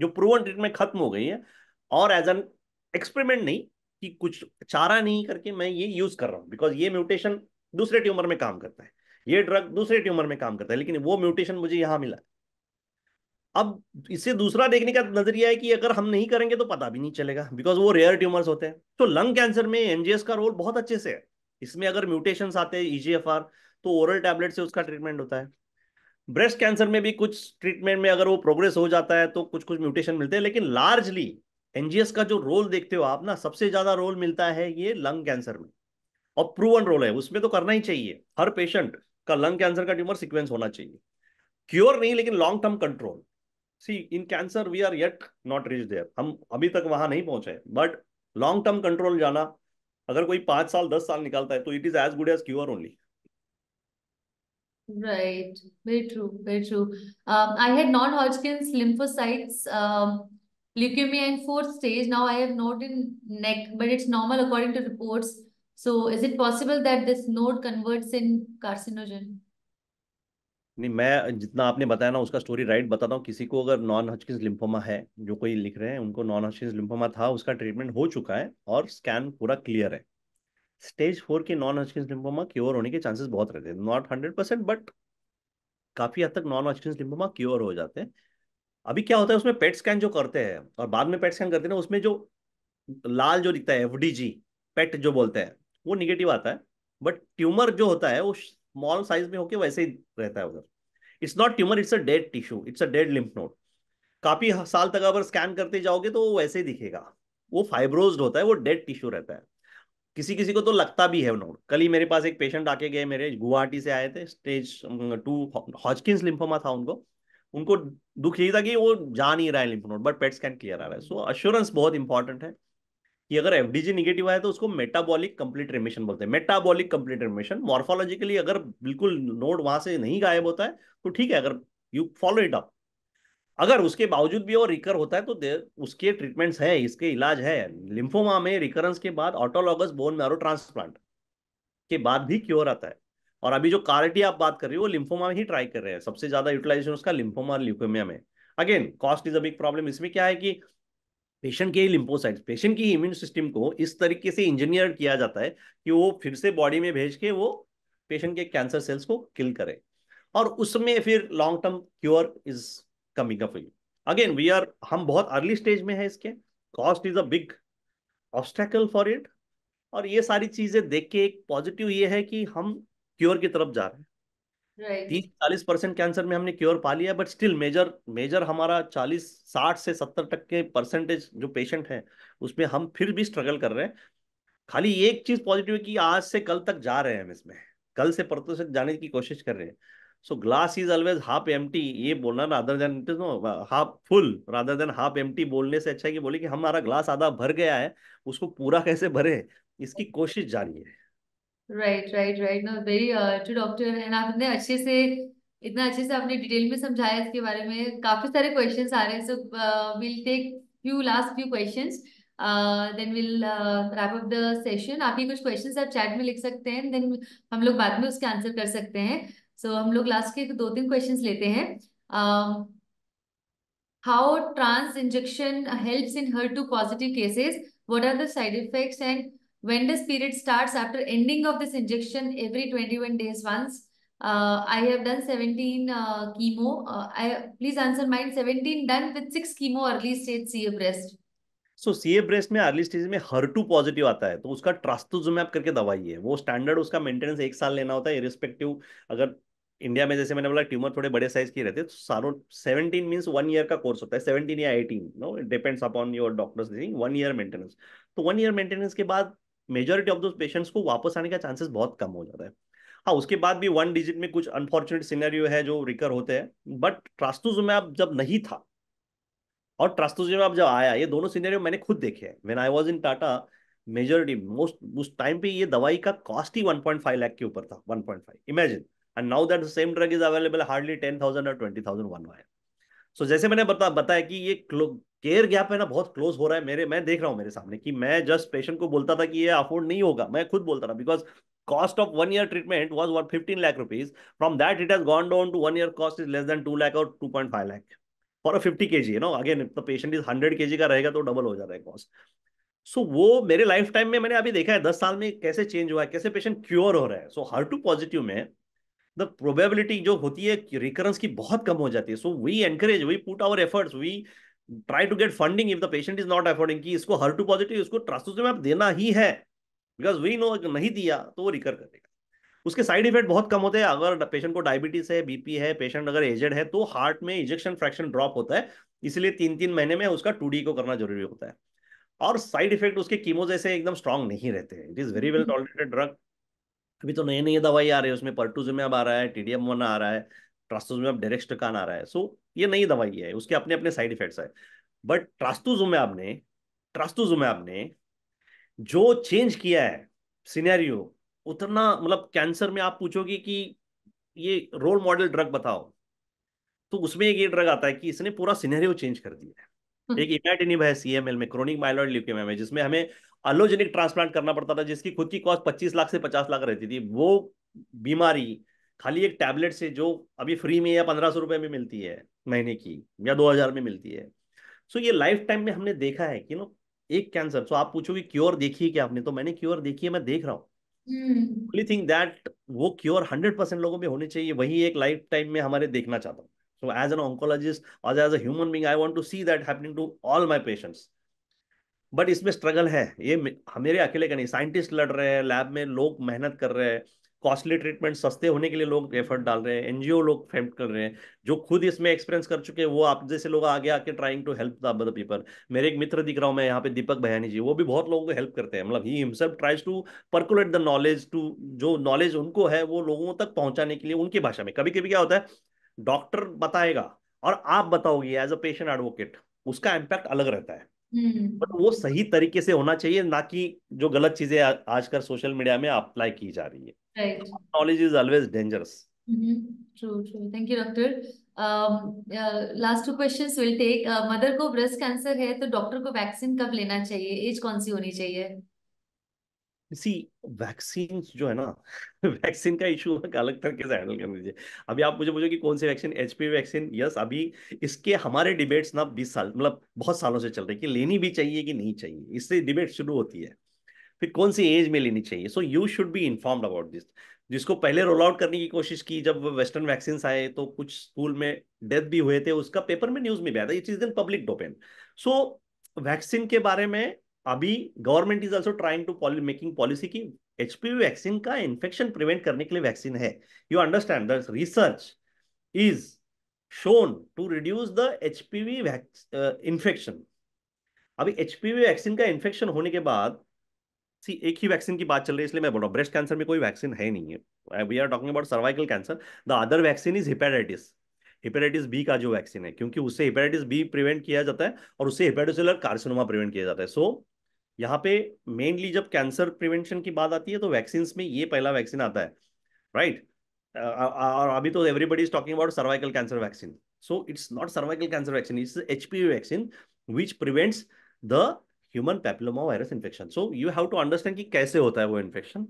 जो प्रूवन ट्रीटमेंट खत्म हो गई है और एज एन एक्सपेरिमेंट नहीं कि कुछ चारा नहीं करके मैं ये यूज कर रहा हूँ बिकॉज ये म्यूटेशन दूसरे ट्यूमर में काम करता है ये ड्रग दूसरे ट्यूमर में काम करता है लेकिन वो म्यूटेशन मुझे यहाँ मिला अब इससे दूसरा देखने का नजरिया है कि अगर हम नहीं करेंगे तो पता भी नहीं चलेगा बिकॉज वो रेयर ट्यूमर्स होते हैं तो लंग कैंसर में एनजीएस का रोल बहुत अच्छे से है इसमें अगर म्यूटेशन आते हैं ईजीएफआर e तो ओरल टैबलेट से उसका ट्रीटमेंट होता है ब्रेस्ट कैंसर में भी कुछ ट्रीटमेंट में अगर वो प्रोग्रेस हो जाता है तो कुछ कुछ म्यूटेशन मिलते हैं लेकिन लार्जली एनजीएस का जो रोल देखते हो आप ना सबसे ज्यादा रोल मिलता है ये लंग कैंसर में और प्रूवन रोल है उसमें तो करना ही चाहिए हर पेशेंट का लंग कैंसर का ट्यूमर सिक्वेंस होना चाहिए क्योर नहीं लेकिन long term control see in cancer we are yet not reach there हम अभी तक वहां नहीं पहुंचे बट लॉन्ग टर्म कंट्रोल जाना अगर कोई पांच साल दस साल निकालता है तो it is as good as cure only Right. Very true. Very true. Um, I had non-Hodgkin's lymphocytes, um, leukemia in fourth stage. Now I have node in neck, but it's normal according to reports. So is it possible that this node converts in carcinogen? नहीं मैं जितना आपने बताया ना उसका story right बताता हूँ किसी को अगर नॉन हॉचकिंस लिम्फोमा है जो कोई लिख रहे हैं उनको नॉन हॉचकिंस लिम्फोमा था उसका ट्रीटमेंट हो चुका है और स्कैन पूरा क्लियर है स्टेज फोर के नॉन हॉजकिन लिम्फोमा क्योर होने के चांसेस बहुत रहते हैं नॉट हंड्रेड परसेंट बट काफी हद तक नॉन हॉजकिन लिम्फोमा क्योर हो जाते हैं अभी क्या होता है उसमें पेट स्कैन जो करते हैं और बाद में पेट स्कैन करते हैं ना उसमें जो लाल जो दिखता है एफ पेट जो बोलते हैं वो निगेटिव आता है बट ट्यूमर जो होता है वो स्मॉल साइज में होके वैसे ही रहता है उधर it's not tumour it's a dead tissue it's a dead lymph node काफी साल तक अगर स्कैन करते जाओगे तो वो वैसे ही दिखेगा वो फाइब्रोज होता है वो डेड टिश्यू रहता है किसी किसी को तो लगता भी है नोड कल ही मेरे पास एक पेशेंट आके गए मेरे गुवाहाटी से आए थे स्टेज टू हॉजकिस लिम्फोमा था उनको उनको दुख यही था कि वो जा नहीं रहा है lymph node but PET scan clear आ रहा है सो अश्योरेंस बहुत इंपॉर्टेंट है कि अगर एफ डी जी निगेटिव आया तो उसको मेटाबॉलिक कंप्लीट रिमिशन बोलते हैं मेटाबॉलिक कंप्लीट रिमिशन मॉर्फोलॉजिकली अगर बिल्कुल नोड वहां से नहीं गायब होता है तो ठीक है अगर यू फॉलो इट अप अगर उसके बावजूद भी वो रिकर होता है तो उसके ट्रीटमेंट्स है इसके इलाज है लिम्फोमा में रिकरेंस के बाद ऑटोलॉगस बोन मैरो ट्रांसप्लांट के बाद भी क्योर आता है और अभी जो कार्टी आप बात कर रही हो वो लिम्फोमा में ही ट्राई कर रहे हैं सबसे ज्यादा यूटिलाइजेशन उसका लिम्फोमा और ल्यूकेमिया में again cost is a big problem इसमें क्या है कि पेशेंट के लिम्फोसाइट्स पेशेंट की इम्यून सिस्टम को इस तरीके से इंजीनियर किया जाता है कि वो फिर से बॉडी में भेज के वो पेशेंट के कैंसर सेल्स को किल करे और उसमें फिर long term cure is coming up you. Again, we are हम बहुत early stage में है इसके cost is a big obstacle for it. और ये सारी चीजें देख के एक पॉजिटिव ये है कि हम क्योर की तरफ जा रहे हैं right. तीस चालीस परसेंट कैंसर में हमने क्योर पा लिया बट स्टिल मेजर मेजर हमारा चालीस साठ से सत्तर तक के परसेंटेज जो पेशेंट है उसमें हम फिर भी स्ट्रगल कर रहे हैं खाली एक चीज पॉजिटिव है कि आज से कल तक जा रहे हैं हम इसमें कल से परसों से जाने की कोशिश कर रहे हैं so glass is always half empty ये बोलना rather than you know, uh, half full rather than half बोलने से अच्छा है कि बोले कि हमारा ग्लास आधा भर गया है उसको पूरा कैसे भरे इसकी कोशिश जारी है right right right no very true doctor and आपने अच्छे से इतना अच्छे से आपने डिटेल में समझाया इसके बारे में काफी सारे क्वेश्चंस आ रहे हैं so will take few last few questions then will wrap up the session आप ही कुछ क्वेश्चंस आप चैट में लिख सकते हैं देन हम लोग बाद में उसके आंसर कर सकते हैं सो हम लोग लास्ट के दो तीन क्वेश्चन लेते हैं how trans injection help in her two positive cases what are the side effect and when does period starts after ending of this injection every 21 days once uh, i have done 17 uh, chemo uh, i please answer mine 17 done with 6 chemo early stage ca breast so C A breast में early stage में हर two positive आता है तो उसका ट्रास्तुजुमैब करके दवाई है वो स्टैंडर्ड उसका मेंटेनेंस एक साल लेना होता है अगर इंडिया में जैसे मैंने बोला ट्यूमर थोड़े बड़े साइज के रहते हैं तो सारों सेवनटीन मीन्स वन ईयर का कोर्स होता है सेवनटीन या eighteen no depends upon your doctors one year maintenance तो वन ईयर मेंटेनेंस के बाद मेजोरिटी ऑफ दो पेशेंट्स को वापस आने का चांसेस बहुत कम हो जाता है हाँ उसके बाद भी वन डिजिट में कुछ अनफॉर्चुनेट सिनेरियो है जो रिकर होते हैं बट ट्रास्टोजो में आप जब नहीं था और ट्रास्टोजो में आप जब आया ये दोनों सिनेरियो मैंने खुद देखे हैं when I was in Tata majority most उस टाइम पे ये दवाई का कॉस्ट ही 1.5 लाख के ऊपर था 1.5 imagine and now that same drug is available hardly ten thousand और twenty thousand one vial so जैसे मैंने बता बताया कि केयर गैप है ना बहुत क्लोज हो रहा है मेरे मैं देख रहा हूँ मेरे सामने कि मैं जस्ट पेशेंट को बोलता था कि ये अफोर्ड नहीं होगा मैं खुद बोलता था because cost cost of one year treatment was what 15 lakh rupees from that it has gone down to one year cost is less than 2 lakh or 2.5 lakh for a 50 kg you know again if patient is hundred K G का रहेगा तो double हो जा रहा है cost so वो मेरे life lifetime में मैंने अभी देखा है दस साल में कैसे चेंज हुआ है कैसे पेशेंट क्योर हो रहा है सो हर टू पॉजिटिव में द प्रोबेबिलिटी जो होती है रिकरेंस की बहुत कम हो जाती है so we encourage we put our efforts we try to get funding if the patient is not affording कि इसको हर टू पॉजिटिव इसको ट्रास्टोजम आप देना ही है बिकॉज वी नो नहीं दिया तो वो रिकर करेगा उसके साइड इफेक्ट बहुत कम होते हैं अगर पेशेंट को डायबिटीज है बीपी है पेशेंट अगर एजेड है तो हार्ट में इजेक्शन फ्रैक्शन ड्रॉप होता है इसलिए तीन तीन महीने में उसका टू को करना जरूरी होता है और साइड इफेक्ट उसके कीमो जैसे एकदम स्ट्रॉन्ग नहीं रहते हैं it is very well tolerated drug अभी तो नई नई दवाई आ रही है उसमें अब आ रहा है टीडीएम वन आ रहा है डायरेक्ट कान आ रहा है सो ये नई दवाई है उसके अपने अपने साइड इफेक्ट्स है बट आपने ने में ने जो चेंज किया है सीनेरियो उतना मतलब कैंसर में आप पूछोगे कि ये रोल मॉडल ड्रग बताओ तो उसमें एक ये ड्रग आता है कि इसने पूरा सीनेरियो चेंज कर दिया है एक इमेटिनिब है सीएमएल में क्रोनिक माइलॉइड ल्यूकेमिया में जिसमें हमें अलोजेनिक ट्रांसप्लांट करना पड़ता था जिसकी खुद की कॉस्ट पच्चीस लाख से पचास लाख रहती थी वो बीमारी खाली एक टैबलेट से जो अभी फ्री में या पंद्रह सौ रुपए में मिलती है महीने की या दो हजार में मिलती है सो so ये लाइफ टाइम में हमने देखा है कि नो एक कैंसर सो so आप पूछोगे क्योर देखी है क्या आपने तो मैंने क्योर देखी है मैं देख रहा हूँ थिंक हम्म। दैट वो क्योर हंड्रेड परसेंट लोगों में होनी चाहिए वही एक लाइफ टाइम में हमारे देखना चाहता हूँ So as an oncologist or as a human being, I want to see that happening to all my patients. But इसमें स्ट्रगल है ये हमारे अकेले का नहीं साइंटिस्ट लड़ रहे हैं लैब में लोग मेहनत कर रहे हैं कॉस्टली ट्रीटमेंट सस्ते होने के लिए लोग एफर्ट डाल रहे हैं एनजीओ लोग फेम्प कर रहे हैं जो खुद इसमें एक्सपीरियंस कर चुके हैं वो आप जैसे लोग आगे आके trying to help the people मेरे एक मित्र दिख रहा हूँ मैं यहाँ पे दीपक भयानी जी वो भी बहुत लोगों को हेल्प करते हैं मतलब ही himself tries to percolate the knowledge to जो नॉलेज उनको है वो लोगों तक पहुंचाने के लिए उनकी भाषा में कभी कभी क्या होता है डॉक्टर बताएगा और आप बताओगी एज अ पेशेंट एडवोकेट उसका इम्पैक्ट अलग रहता है बट हम्म। वो सही तरीके से होना चाहिए ना कि जो गलत चीजें आजकल सोशल मीडिया में अप्लाई की जा रही है knowledge is always dangerous doctor last two questions will take mother को ब्रेस्ट कैंसर है तो डॉक्टर को वैक्सीन कब लेना चाहिए एज कौन सी होनी चाहिए सी वैक्सीन जो है ना वैक्सीन का इशू अलग तरीके से हैंडल कर दीजिए अभी आप मुझे पूछो कि कौन सी वैक्सीन एच वैक्सीन यस अभी इसके हमारे डिबेट्स ना बीस साल मतलब बहुत सालों से चल रहे है कि लेनी भी चाहिए कि नहीं चाहिए इससे डिबेट शुरू होती है फिर कौन सी एज में लेनी चाहिए so you should be informed about this जिसको पहले रोल आउट करने की कोशिश की जब वेस्टर्न वैक्सीन आए तो कुछ स्कूल में डेथ भी हुए थे उसका पेपर में न्यूज में भी आया था it is in public domain so vaccine के बारे में अभी government is also trying to making policy की एचपीवी वैक्सीन का इन्फेक्शन प्रिवेंट करने के लिए वैक्सीन है you understand the research is shown to reduce the HPV infection अभी एचपीवी वैक्सीन का इन्फेक्शन होने के बाद सी एक ही वैक्सीन की बात चल रही है इसलिए मैं बोल रहा हूँ ब्रेस्ट कैंसर में कोई वैक्सीन है नहीं है we are talking about cervical cancer the other vaccine is hepatitis hepatitis B का जो वैक्सीन है क्योंकि उससे हेपेटाइटिस बी प्रिवेंट किया जाता है और उससे हेपेटोसेलर कार्सिनोमा प्रिवेंट किया जाता है सो यहाँ पे मेनली जब कैंसर प्रिवेंशन की बात आती है तो वैक्सीन में ये पहला वैक्सीन आता है राइट और अभी तो everybody is talking about cervical cancer vaccine so it's not cervical cancer vaccine it's H vaccine which prevents the human papilloma virus infection so you have to understand कि कैसे होता है वो इन्फेक्शन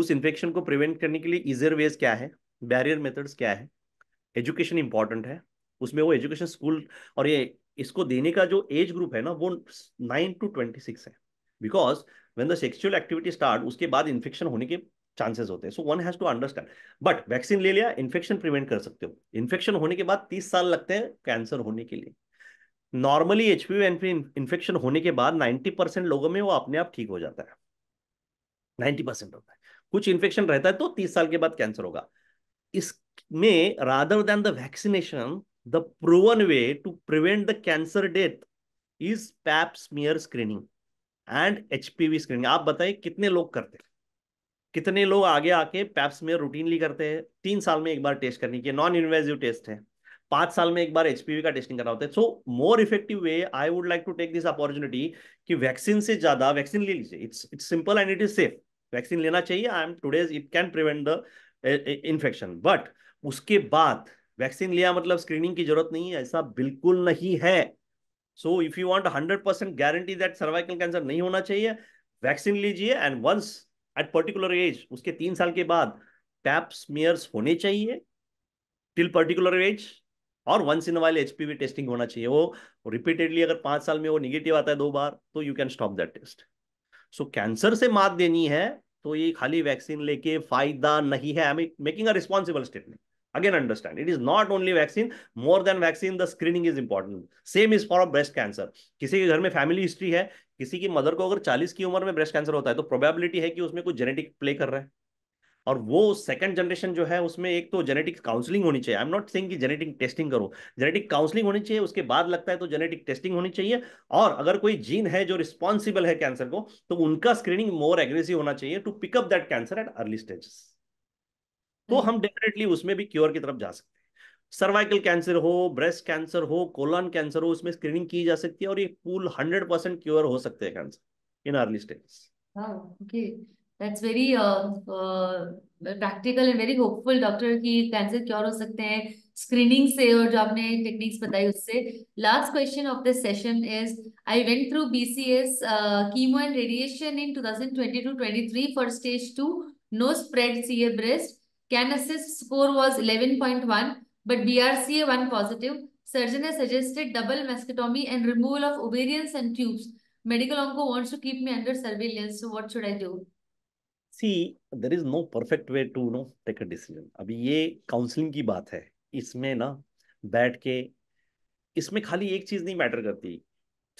उस इन्फेक्शन को प्रिवेंट करने के लिए इजर वेज क्या है बैरियर मेथड्स क्या है एजुकेशन इंपॉर्टेंट है उसमें वो एजुकेशन स्कूल और ये इसको देने का जो एज ग्रुप है ना वो नाइन टू ट्वेंटी सिक्स है because when the sexual activity start उसके बाद इन्फेक्शन होने के चांसेस होते हैं so one has to understand but vaccine ले लिया इन्फेक्शन प्रिवेंट कर सकते हो इन्फेक्शन होने के बाद तीस साल लगते हैं कैंसर होने के लिए नॉर्मली एच पी इन्फेक्शन होने के बाद नाइन्टी परसेंट लोगों में वो अपने आप ठीक हो जाता है नाइन्टी परसेंट होता है कुछ इन्फेक्शन रहता है तो तीस साल के बाद कैंसर होगा इसमें rather than the vaccination the proven way to prevent the cancer death is pap smear screening and HPV screening आप बताइए कितने लोग करते हैं कितने लोग आगे आके पैप्स रूटीनली करते हैं तीन साल में एक बार टेस्ट करने के नॉन इन्वेजिव टेस्ट है पांच साल में एक बार एचपीवी का टेस्टिंग करना होता है so more effective way I would like to take this opportunity कि वैक्सीन से ज्यादा वैक्सीन ले लीजिए it's it's simple and it is safe vaccine लेना चाहिए I am today's it can prevent the infection but उसके बाद वैक्सीन लिया मतलब स्क्रीनिंग की जरूरत नहीं है ऐसा बिल्कुल नहीं है so if you want hundred percent guarantee that cervical cancer नहीं होना चाहिए वैक्सीन लीजिए and once at particular age उसके तीन साल के बाद टैप स्मियर्स होने चाहिए टिल पर्टिकुलर एज और once in while HPV testing होना चाहिए वो रिपीटेडली अगर पांच साल में वो निगेटिव आता है दो बार तो you can stop that test so cancer से मात देनी है तो ये खाली वैक्सीन लेके फायदा नहीं है I making a responsible statement again understand it is not only vaccine more than vaccine the screening is important same is for breast cancer किसी के घर में फैमिली हिस्ट्री है किसी की मदर को अगर 40 की उम्र में ब्रेस्ट कैंसर होता है तो प्रोबेबिलिटी है कि उसमें कुछ जेनेटिक प्ले कर रहा है और वो सेकंड जनरेशन जो है उसमें एक तो जेनेटिक काउंसलिंग होनी चाहिए आई एम नॉट सेइंग कि जेनेटिक टेस्टिंग करो जेनेटिक काउंसलिंग होनी चाहिए उसके बाद लगता है तो जेनेटिक टेस्टिंग होनी चाहिए और अगर कोई जीन है जो रिस्पॉन्सिबल है कैंसर को तो उनका स्क्रीनिंग मोर एग्रेसिव होना चाहिए to pick up that cancer at early stages तो हम्म। हम डेफिनेटली उसमें भी क्योर की तरफ जा सकते हैं सर्वाइकल कैंसर हो ब्रेस्ट कैंसर हो कोलन कैंसर हो उसमें स्क्रीनिंग की जा सकती है और ये पूल हंड्रेड परसेंट क्योर हो सकते हैं cancer in early stages okay that's very practical and very hopeful doctor कि कैंसर क्योर हो सकते हैं स्क्रीनिंग से और जो आपने टेक्निक्स बताई उससे last question of this session is I went through BCS chemo and radiation in 2022-23 for stage 2 no spread CA breast can assist score was 11.1 but BRCA 1 positive surgeon has suggested double mastectomy and removal of ovarians and tubes medical onco wants to keep me under surveillance so what should i do see there is no perfect way to know take a decision अभी ये counselling की बात है इसमें ना बैठ के इसमें खाली एक चीज नहीं मैटर करती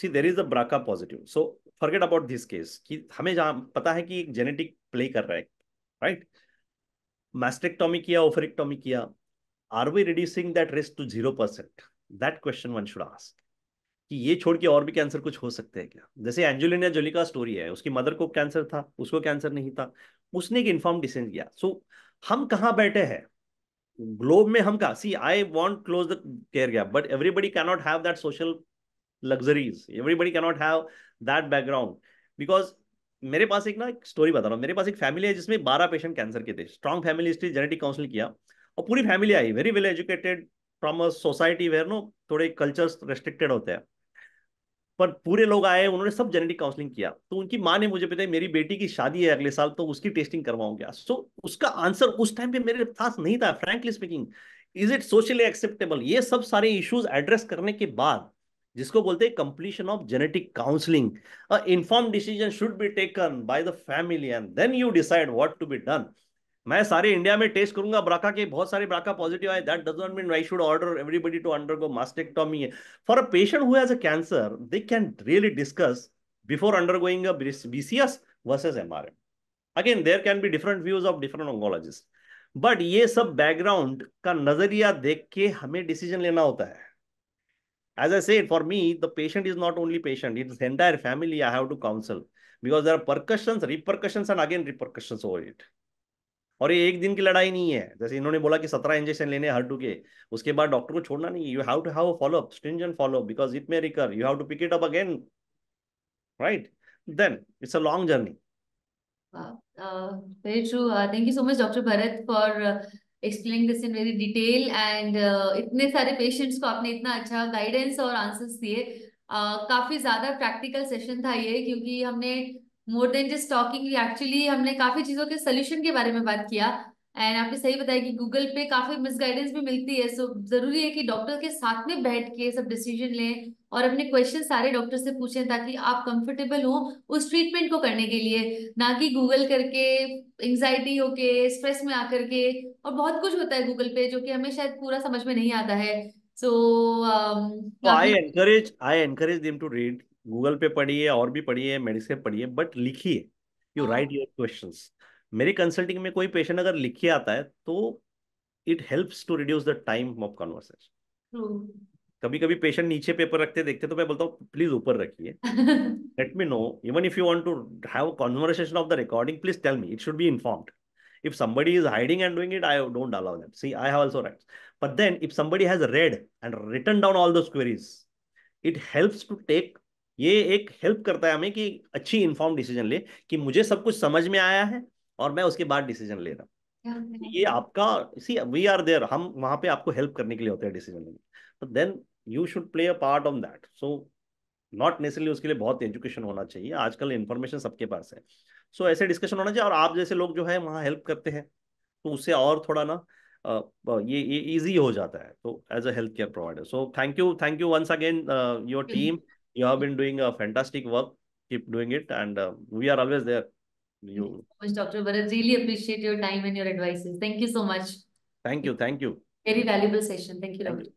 see there is a BRCA positive so forget about this case कि हमें जहाँ पता है कि एक जेनेटिक प्ले कर रहा है राइट मैस्टेक्टॉमी किया ओफरेक्टॉमी किया are we reducing that risk to zero percent that question one should ask कि ये छोड़ के और भी कैंसर कुछ हो सकते हैं क्या जैसे एंजुलिना जोली का स्टोरी है उसकी मदर को कैंसर था उसको कैंसर नहीं था उसने एक इन्फॉर्म डिसीजन किया सो हम कहाँ बैठे हैं ग्लोब में हम कहा see I want close the care gap but everybody cannot have that social luxuries everybody cannot have that background because मेरे पास एक ना एक स्टोरी बता रहा हूँ मेरे पास एक फैमिली है जिसमें बारह पेशेंट कैंसर के थे strong family history genetic council किया और पूरी family I very well educated from a society where no थोड़े कल्चर्स रेस्ट्रिक्टेड होते हैं पर पूरे लोग आए उन्होंने सब जेनेटिक काउंसलिंग किया तो उनकी माँ ने मुझे बताया मेरी बेटी की शादी है अगले साल तो उसकी टेस्टिंग करवाऊंगे सो so, उसका आंसर उस टाइम पे मेरे पास नहीं था frankly speaking is it socially acceptable ये सब सारे इश्यूज एड्रेस करने के बाद जिसको बोलते हैं completion of genetic counselling inform decision should be taken by the family and then you decide what to be done मैं सारे इंडिया में टेस्ट करूंगा ब्राका के बहुत सारे ब्राका पॉजिटिव आए that does not mean I should order everybody to undergo mastectomy for a patient who cancer they can really discuss before undergoing BCS versus M R M again there can be different views of different oncologist but ये सब background का नजरिया देख के हमें decision लेना होता है as I said for me the patient is not only patient it entire family I have to counsel because there are percussions repercussions and again repercussions over it और ये एक दिन की लड़ाई नहीं है जैसे इन्होंने बोला कि सत्रह इंजेक्शन लेने हर टू के उसके बाद डॉक्टर को छोड़ना नहीं you have to have follow up stringent follow up because it may recur you have to pick it up again right then it's a long journey very true uh, thank you so much dr bharat for uh, explaining this in very detail and uh, इतने सारे patients को आपने इतना अच्छा guidance और answers दिए uh, काफी ज्यादा practical session था ये क्योंकि हमने more than just talking actually हमने काफी चीजों के सोल्यूशन के बारे में बात किया एंड आपने सही बताया कि गूगल पे काफी मिसगाइडेंस भी मिलती है सो so, जरूरी है कि डॉक्टर के साथ में बैठ के सब डिसीजन लें और अपने क्वेश्चन सारे डॉक्टर से पूछें ताकि आप कंफर्टेबल हो उस ट्रीटमेंट को करने के लिए ना कि गूगल करके एंग्जाइटी होके स्ट्रेस में आकर के और बहुत कुछ होता है गूगल पे जो कि हमें शायद पूरा समझ में नहीं आता है so I encourage I encourage them to read Google पे पढ़िए और भी पढ़िए मेडिसेप पढ़िए बट लिखिए यू राइट योर क्वेश्चन मेरी कंसल्टिंग में कोई पेशेंट अगर लिखे आता है तो it helps to reduce the time of conversation कभी कभी पेशेंट नीचे पेपर रखते देखते तो मैं बोलता हूँ प्लीज ऊपर रखिए let me know even if you want to have conversation off the recording please tell me it should be informed if somebody is hiding and doing it i don't allow them see i have also rights but then if somebody has read and written down all those queries it helps to take ये एक help करता है हमें कि अच्छी inform decision ले कि मुझे सब कुछ समझ में आया है और मैं उसके बाद डिसीजन ले रहा हूँ ये आपका सी वी आर देयर हम वहां पे आपको हेल्प करने के लिए होते हैं डिसीजन लेने then you should play a part on that so not necessarily उसके लिए बहुत एजुकेशन होना चाहिए आजकल इन्फॉर्मेशन सबके पास है सो so, ऐसे डिस्कशन होना चाहिए और आप जैसे लोग जो है वहाँ हेल्प करते हैं तो उससे और थोड़ा ना ये ये इजी हो जाता है तो as a health care provider so thank you thank you once again your team you have been doing a fantastic work. Keep doing it, and uh, we are always there. You. so much, Dr. Bharat. Really appreciate your time and your advices. Thank you so much. Thank you. Thank you. Very valuable session. Thank you, Dr. You.